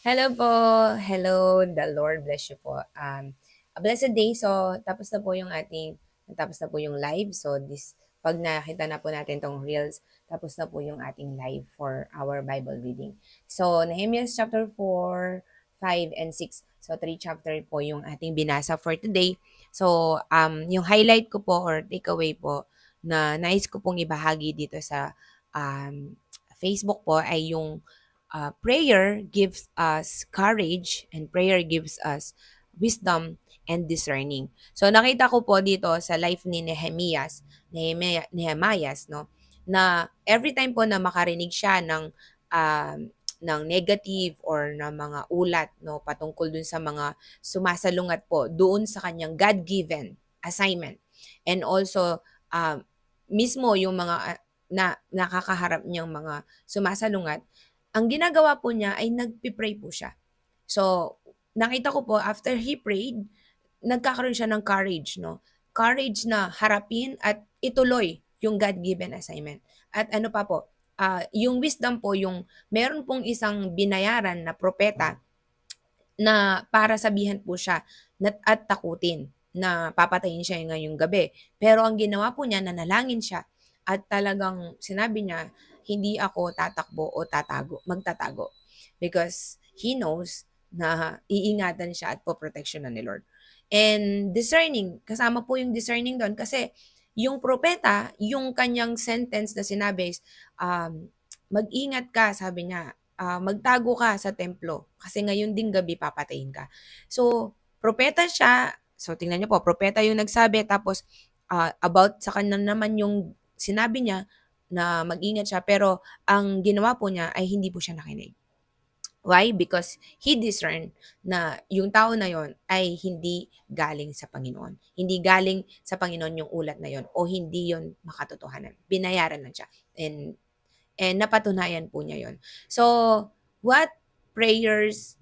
Hello po. Hello. The Lord bless you po. Um, a blessed day. So, tapos na po yung ating, tapos na po yung live. So, this, pag nakita na po natin tong reels, tapos na po yung ating live for our Bible reading. So, Nehemiah chapter 4, 5, and 6. So, 3 chapter po yung ating binasa for today. So, um, yung highlight ko po or takeaway po na nais ko pong ibahagi dito sa um, Facebook po ay yung uh, prayer gives us courage and prayer gives us wisdom and discerning. So nakita ko po dito sa life ni Nehemias, Nehemias, no, na every time po na makarinig siya ng uh, ng negative or ng mga ulat no patungkol dun sa mga sumasalungat po doon sa kanyang God-given assignment and also uh, mismo yung mga ah, na nakakaharap niyang mga sumasalungat ang ginagawa po niya ay nagpipray po siya. So, nakita ko po, after he prayed, nagkakaroon siya ng courage, no? Courage na harapin at ituloy yung God-given assignment. At ano pa po, uh, yung wisdom po, yung meron pong isang binayaran na propeta na para sabihan po siya nat- at takutin na papatayin siya ngayong gabi. Pero ang ginawa po niya, nanalangin siya at talagang sinabi niya hindi ako tatakbo o tatago, magtatago. Because he knows na iingatan siya at po protection na ni Lord. And discerning, kasama po yung discerning doon kasi yung propeta, yung kanyang sentence na sinabi is, um, mag-ingat ka, sabi niya, uh, magtago ka sa templo kasi ngayon ding gabi papatayin ka. So, propeta siya, so tingnan niyo po, propeta yung nagsabi, tapos uh, about sa kanya naman yung sinabi niya, na mag-ingat siya pero ang ginawa po niya ay hindi po siya nakinig. Why? Because he discerned na yung tao na yon ay hindi galing sa Panginoon. Hindi galing sa Panginoon yung ulat na yon o hindi yon makatotohanan. Binayaran na siya. And, and napatunayan po niya yon. So, what prayers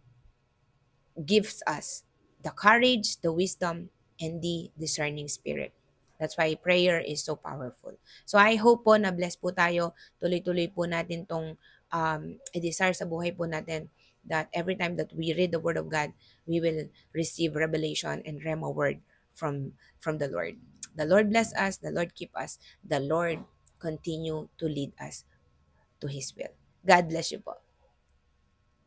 gives us? The courage, the wisdom, and the discerning spirit. That's why prayer is so powerful. So I hope po na bless po tayo. Tuloy-tuloy po natin tong um, desire sa buhay po natin that every time that we read the Word of God, we will receive revelation and rema word from, from the Lord. The Lord bless us. The Lord keep us. The Lord continue to lead us to His will. God bless you po.